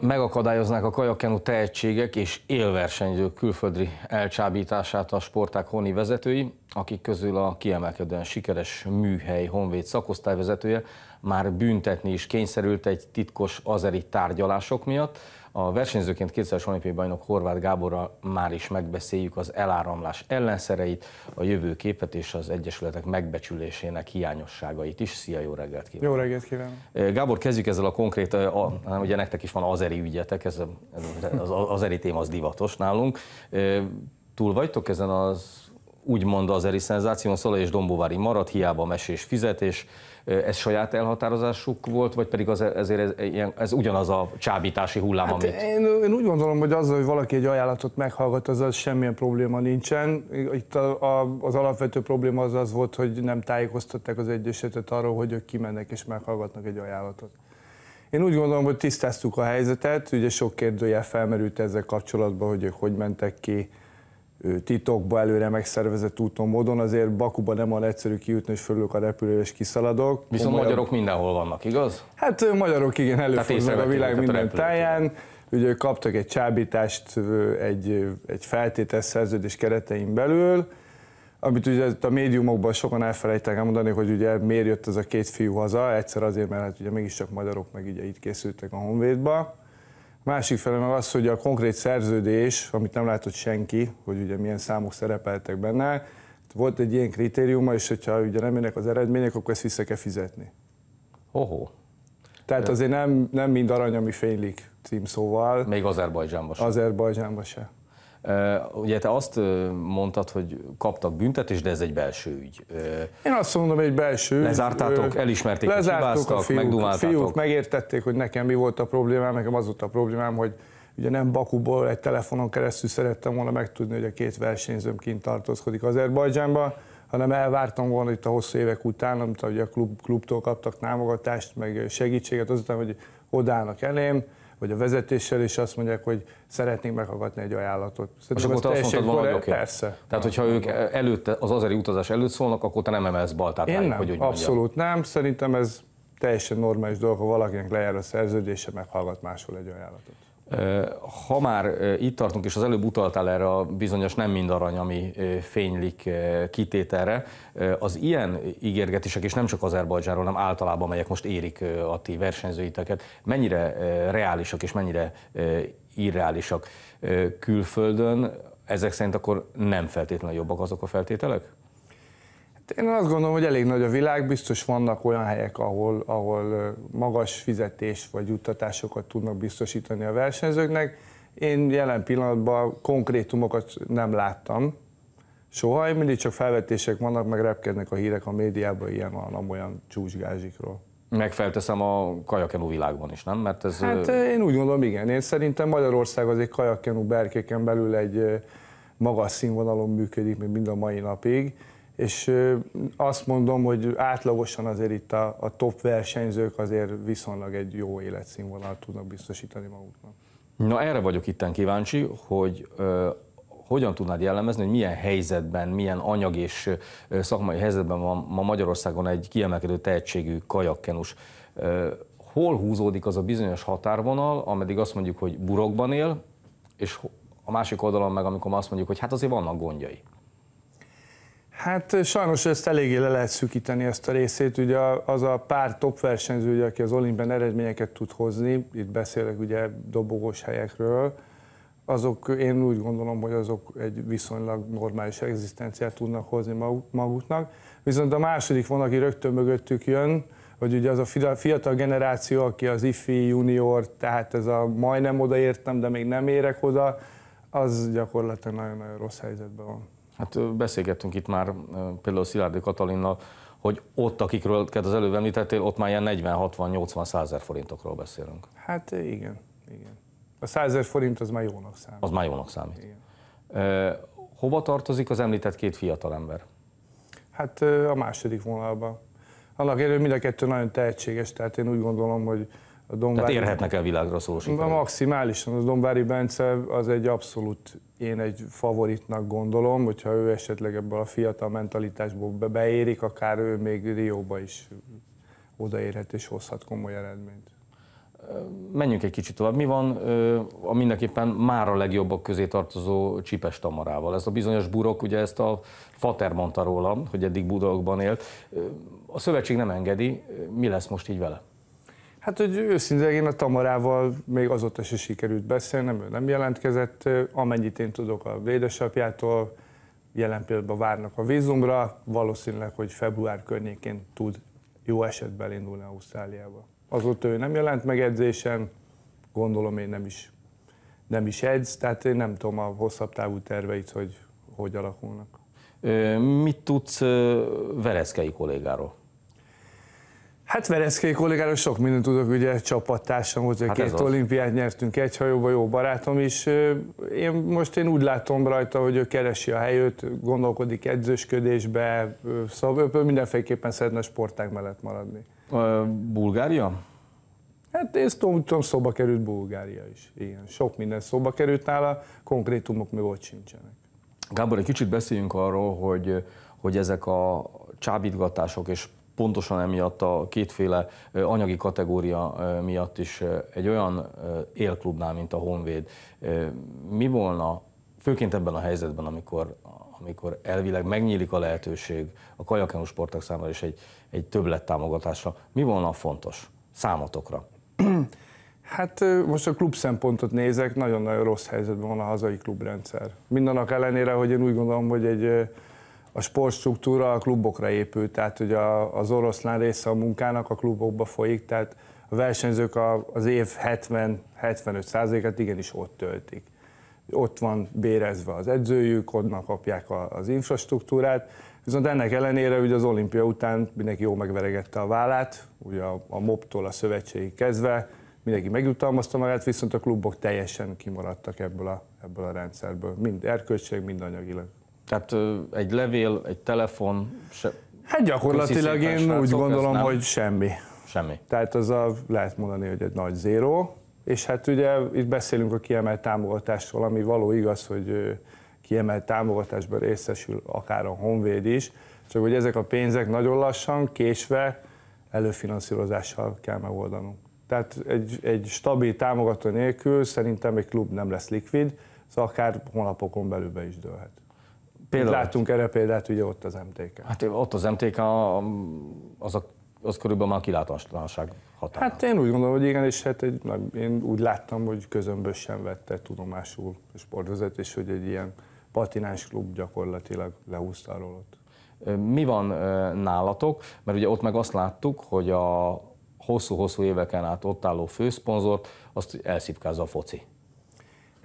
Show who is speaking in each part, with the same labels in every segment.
Speaker 1: megakadályoznák a kajakkenú tehetségek és élversenyzők külföldi elcsábítását a sporták honi vezetői, akik közül a kiemelkedően sikeres műhely honvéd szakosztályvezetője már büntetni is kényszerült egy titkos azeri tárgyalások miatt, a versenyzőként kétszeres olimpiai bajnok Horváth Gáborral már is megbeszéljük az eláramlás ellenszereit, a jövőképet és az egyesületek megbecsülésének hiányosságait is. Szia, jó reggelt kívánok! Jó reggelt kívánok! Eh, Gábor, kezdjük ezzel a konkrét, eh, a, hát ugye nektek is van azeri ügyetek, ez, ez az azeri téma az divatos nálunk. Eh, túl vagytok ezen az úgymond azeri szenzáción, Szala és Dombóvári maradt, hiába mesés fizetés, ez saját elhatározásuk volt, vagy pedig az, e- ezért ez, ez ugyanaz a csábítási hullám, hát amit...
Speaker 2: Én, én úgy gondolom, hogy azzal, hogy valaki egy ajánlatot meghallgat, az, az semmilyen probléma nincsen. Itt a, a, az alapvető probléma az az volt, hogy nem tájékoztatták az Egyesületet arról, hogy ők kimennek és meghallgatnak egy ajánlatot. Én úgy gondolom, hogy tisztáztuk a helyzetet, ugye sok kérdője felmerült ezzel kapcsolatban, hogy ők hogy mentek ki, titokba előre megszervezett úton, módon, azért Bakuba nem olyan egyszerű kijutni, és fölülök a repülőre és kiszaladok. Viszont Komolyan... magyarok
Speaker 1: mindenhol vannak, igaz?
Speaker 2: Hát magyarok igen, előfordulnak a világ minden a táján. Ugye kaptak egy csábítást egy, egy feltétes szerződés keretein belül, amit ugye a médiumokban sokan elfelejtek mondani, hogy ugye miért jött ez a két fiú haza, egyszer azért, mert hát ugye mégiscsak magyarok meg ugye itt készültek a Honvédba. Másik fele meg az, hogy a konkrét szerződés, amit nem látott senki, hogy ugye milyen számok szerepeltek benne, volt egy ilyen kritériuma, és hogyha ugye nem jönnek az eredmények, akkor ezt vissza kell fizetni. Oho. Tehát azért nem, nem mind arany, ami fénylik címszóval. Még Azerbajdzsánban sem. Azerbajdzsánban sem. Ugye te azt
Speaker 1: mondtad, hogy kaptak büntetést, de ez egy belső ügy.
Speaker 2: Én azt mondom, hogy egy belső ügy. Lezártátok, elismerték, lezártuk a fiúk, fiúk megértették, hogy nekem mi volt a problémám, nekem az volt a problémám, hogy ugye nem Bakuból egy telefonon keresztül szerettem volna megtudni, hogy a két versenyzőm kint tartózkodik Azerbajdzsánban, hanem elvártam volna itt a hosszú évek után, amit ugye a klub, klubtól kaptak támogatást, meg segítséget, azután, hogy odállnak elém, vagy a vezetéssel, és azt mondják, hogy szeretnénk meghallgatni egy ajánlatot. Szerintem és akkor te azt mondtad van, hogy oké. Persze.
Speaker 1: Tehát, hogyha ők előtte, az azeri utazás előtt szólnak, akkor te nem emelsz baltát Én rájuk, nem, hogy úgy abszolút
Speaker 2: mondjam. nem. Szerintem ez teljesen normális dolog, ha valakinek lejár a szerződése, meghallgat máshol egy ajánlatot.
Speaker 1: Ha már itt tartunk, és az előbb utaltál erre a bizonyos nem mind arany, ami fénylik kitételre, az ilyen ígérgetések, és nem csak Azerbajdzsánról, hanem általában, amelyek most érik a ti versenyzőiteket, mennyire reálisak és mennyire irreálisak külföldön, ezek szerint akkor nem feltétlenül jobbak azok a feltételek?
Speaker 2: Én azt gondolom, hogy elég nagy a világ, biztos vannak olyan helyek, ahol, ahol magas fizetés vagy juttatásokat tudnak biztosítani a versenyzőknek. Én jelen pillanatban konkrétumokat nem láttam soha, én mindig csak felvetések vannak, meg repkednek a hírek a médiában ilyen van, olyan csúcsgázsikról.
Speaker 1: Megfelteszem a kajakenú világban is, nem? Mert ez... Hát én
Speaker 2: úgy gondolom, igen. Én szerintem Magyarország az egy kajakenú berkéken belül egy magas színvonalon működik még mind a mai napig és azt mondom, hogy átlagosan azért itt a, a top versenyzők azért viszonylag egy jó életszínvonalat tudnak biztosítani maguknak.
Speaker 1: Na erre vagyok itten kíváncsi, hogy ö, hogyan tudnád jellemezni, hogy milyen helyzetben, milyen anyag és ö, szakmai helyzetben van ma Magyarországon egy kiemelkedő tehetségű kajakkenus. Ö, hol húzódik az a bizonyos határvonal, ameddig azt mondjuk, hogy burokban él, és a másik oldalon meg, amikor azt mondjuk, hogy hát azért vannak gondjai.
Speaker 2: Hát sajnos ezt eléggé le lehet szűkíteni ezt a részét. Ugye az a pár top versenyző, ugye, aki az olimpián eredményeket tud hozni, itt beszélek ugye dobogós helyekről, azok, én úgy gondolom, hogy azok egy viszonylag normális egzisztenciát tudnak hozni maguknak. Viszont a második von, aki rögtön mögöttük jön, hogy ugye az a fiatal generáció, aki az ifi, junior, tehát ez a majdnem odaértem, de még nem érek oda, az gyakorlatilag nagyon-nagyon rossz helyzetben van.
Speaker 1: Hát beszélgettünk itt már például Szilárdi Katalinnal, hogy ott, akikről az előbb említettél, ott már ilyen 40-60-80 százer forintokról beszélünk.
Speaker 2: Hát igen, igen. A százer forint az már jónak számít. Az már jónak számít. Igen.
Speaker 1: hova tartozik az említett két fiatal ember?
Speaker 2: Hát a második vonalban. Annak elő mind a kettő nagyon tehetséges, tehát én úgy gondolom, hogy Dombári... Tehát érhetnek
Speaker 1: el világra szóló sikerek.
Speaker 2: Maximálisan. A Dombári Bence az egy abszolút, én egy favoritnak gondolom, hogyha ő esetleg ebből a fiatal mentalitásból beérik, akár ő még Rióba is odaérhet és hozhat komoly eredményt.
Speaker 1: Menjünk egy kicsit tovább. Mi van a mindenképpen már a legjobbak közé tartozó Csipes Tamarával? Ez a bizonyos burok, ugye ezt a Fater mondta róla, hogy eddig budokban élt. A szövetség nem engedi, mi lesz most így vele?
Speaker 2: Hát, hogy őszintén én a Tamarával még azóta se sikerült beszélnem, ő nem jelentkezett, amennyit én tudok a védesapjától, jelen pillanatban várnak a vízumra, valószínűleg, hogy február környékén tud jó esetben indulni Ausztráliába. Azóta ő nem jelent meg edzésen, gondolom én nem is, nem is edz, tehát én nem tudom a hosszabb távú terveit, hogy hogy alakulnak. Mit tudsz Vereszkei kollégáról? Hát Vereszkei kollégáról sok mindent tudok, ugye csapattársam volt, hát két olimpiát nyertünk egy hajóba, jó barátom is. Én most én úgy látom rajta, hogy ő keresi a helyét, gondolkodik edzősködésbe, szóval ő mindenféleképpen szeretne a sportág mellett maradni. Bulgária? Hát én tudom, tudom, szóba került Bulgária is. Igen, sok minden szóba került nála, konkrétumok mi volt sincsenek. Gábor, egy
Speaker 1: kicsit beszéljünk arról, hogy, hogy ezek a csábítgatások és pontosan emiatt a kétféle anyagi kategória miatt is egy olyan élklubnál, mint a Honvéd. Mi volna, főként ebben a helyzetben, amikor, amikor elvileg megnyílik a lehetőség a kajakenú sportok számára is egy, egy többlet támogatásra, mi volna a fontos számotokra?
Speaker 2: Hát most a klub szempontot nézek, nagyon-nagyon rossz helyzetben van a hazai klubrendszer. Mindannak ellenére, hogy én úgy gondolom, hogy egy a sportstruktúra a klubokra épül, tehát hogy a, az oroszlán része a munkának a klubokba folyik, tehát a versenyzők a, az év 70-75%-át igenis ott töltik. Ott van bérezve az edzőjük, onnan kapják a, az infrastruktúrát, viszont ennek ellenére ugye az olimpia után mindenki jó megveregette a vállát, ugye a, a MOB-tól a szövetségig kezdve, mindenki megjutalmazta magát, viszont a klubok teljesen kimaradtak ebből a, ebből a rendszerből, mind erkölcsileg, mind anyagilag. Tehát egy levél, egy telefon, se, Hát gyakorlatilag én srácok, úgy gondolom, hogy semmi. Semmi. Tehát az a, lehet mondani, hogy egy nagy zéró, és hát ugye itt beszélünk a kiemelt támogatásról, ami való igaz, hogy kiemelt támogatásban részesül akár a Honvéd is, csak hogy ezek a pénzek nagyon lassan, késve, előfinanszírozással kell megoldanunk. Tehát egy, egy stabil támogató nélkül szerintem egy klub nem lesz likvid, szóval akár hónapokon belül be is dőlhet. Például. Láttunk erre példát, ugye ott az MTK.
Speaker 1: Hát ott az MTK, az, a, az körülbelül már kilátatlanság
Speaker 2: határa. Hát én úgy gondolom, hogy igen, és hát egy, én úgy láttam, hogy közömbös sem vette tudomásul a sportvezetés, hogy egy ilyen patináns klub gyakorlatilag lehúzta alól ott. Mi van nálatok? Mert ugye ott meg azt
Speaker 1: láttuk, hogy a hosszú-hosszú éveken át ott álló főszponzort, azt elszipkázza a foci.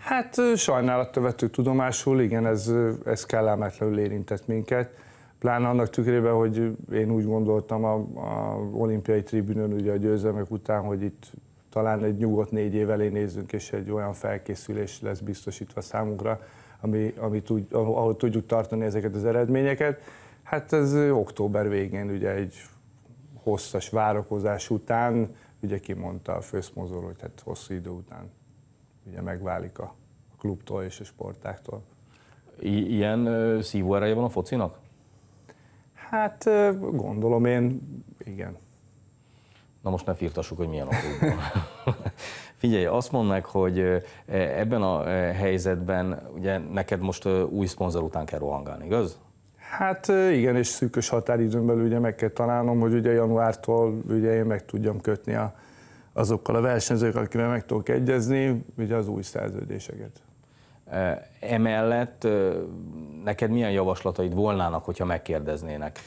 Speaker 2: Hát sajnálattövető tudomásul, igen, ez, ez kellemetlenül érintett minket. Pláne annak tükrében, hogy én úgy gondoltam a, a olimpiai tribünön ugye a győzelmek után, hogy itt talán egy nyugodt négy év elé nézünk, és egy olyan felkészülés lesz biztosítva számunkra, ami, ami tud, ahol tudjuk tartani ezeket az eredményeket. Hát ez október végén ugye egy hosszas várakozás után, ugye kimondta a főszponzor, hogy hát hosszú idő után ugye megválik a klubtól és a sportáktól. I- ilyen
Speaker 1: ö, szívó ereje van a focinak? Hát gondolom én, igen. Na most ne firtassuk, hogy milyen a klubban. Figyelj, azt mondd meg, hogy e, ebben a e, helyzetben ugye neked most új szponzor után kell rohangálni, igaz?
Speaker 2: Hát igen, és szűkös határidőn belül ugye meg kell találnom, hogy ugye januártól ugye én meg tudjam kötni a azokkal a versenyzőkkel, akivel meg tudok egyezni, ugye az új szerződéseket. Emellett neked
Speaker 1: milyen javaslataid volnának, hogyha megkérdeznének?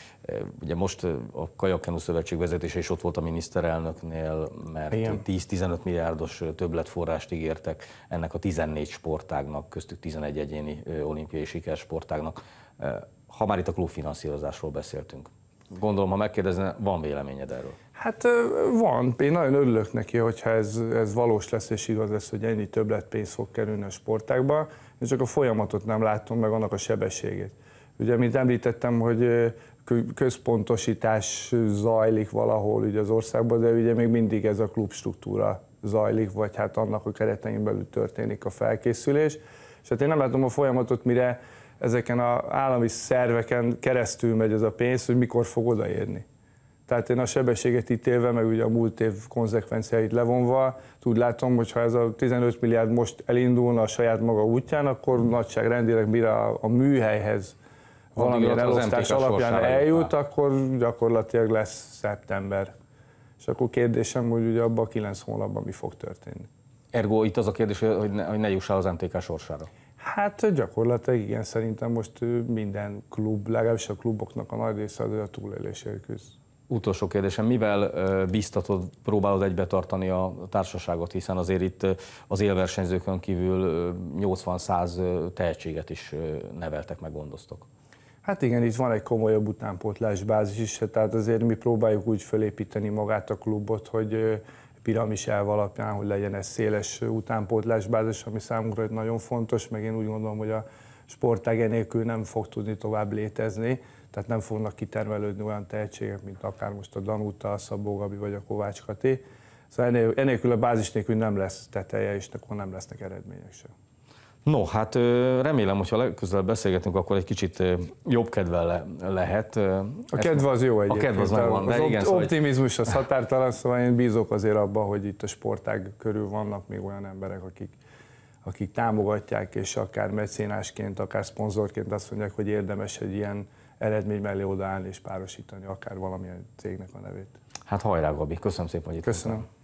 Speaker 1: Ugye most a Kajakenu Szövetség vezetése is ott volt a miniszterelnöknél, mert 10-15 milliárdos többletforrást ígértek ennek a 14 sportágnak, köztük 11 egyéni olimpiai sikersportágnak. Ha már itt a klubfinanszírozásról beszéltünk, Gondolom, ha megkérdezne, van véleményed erről.
Speaker 2: Hát van, én nagyon örülök neki, hogyha ez, ez valós lesz és igaz lesz, hogy ennyi többletpénz fog kerülni a sportákba, és csak a folyamatot nem látom meg annak a sebességét. Ugye, mint említettem, hogy központosítás zajlik valahol ugye az országban, de ugye még mindig ez a klubstruktúra zajlik, vagy hát annak a keretein belül történik a felkészülés. És hát én nem látom a folyamatot, mire ezeken az állami szerveken keresztül megy ez a pénz, hogy mikor fog odaérni. Tehát én a sebességet ítélve, meg ugye a múlt év konzekvenciáit levonva, úgy látom, hogy ha ez a 15 milliárd most elindulna a saját maga útján, akkor nagyságrendileg mire a, a műhelyhez
Speaker 1: valamilyen elosztás alapján eljut,
Speaker 2: akkor gyakorlatilag lesz szeptember. És akkor kérdésem, hogy ugye abban a 9 hónapban mi fog történni.
Speaker 1: Ergo itt az a kérdés, hogy ne, hogy ne juss el az MTK sorsára.
Speaker 2: Hát gyakorlatilag igen, szerintem most minden klub, legalábbis a kluboknak a nagy része az a túlélésért küzd.
Speaker 1: Utolsó kérdésem, mivel biztatod, próbálod egybetartani a társaságot, hiszen azért itt az élversenyzőkön kívül 80-100 tehetséget is neveltek, meg gondoztok.
Speaker 2: Hát igen, itt van egy komolyabb utánpótlás bázis is, tehát azért mi próbáljuk úgy felépíteni magát a klubot, hogy piramis elv alapján, hogy legyen ez széles utánpótlásbázis, ami számunkra nagyon fontos, meg én úgy gondolom, hogy a sportág nélkül nem fog tudni tovább létezni, tehát nem fognak kitermelődni olyan tehetségek, mint akár most a Danuta, a Szabó Gabi vagy a Kovács Kati. Szóval enélkül a bázis nélkül nem lesz teteje, és akkor nem lesznek eredmények sem.
Speaker 1: No, hát remélem, hogyha legközelebb beszélgetünk, akkor egy kicsit jobb kedve le, lehet. A Ezt kedve az jó egy. A kedve az megvan, de az igen, szóval
Speaker 2: optimizmus az határtalan, szóval én bízok azért abban, hogy itt a sportág körül vannak még olyan emberek, akik, akik támogatják, és akár mecénásként, akár szponzorként azt mondják, hogy érdemes egy ilyen eredmény mellé odaállni és párosítani akár valamilyen cégnek a nevét.
Speaker 1: Hát hajrá, Gabi, köszönöm szépen, hogy itt Köszönöm. Tettem.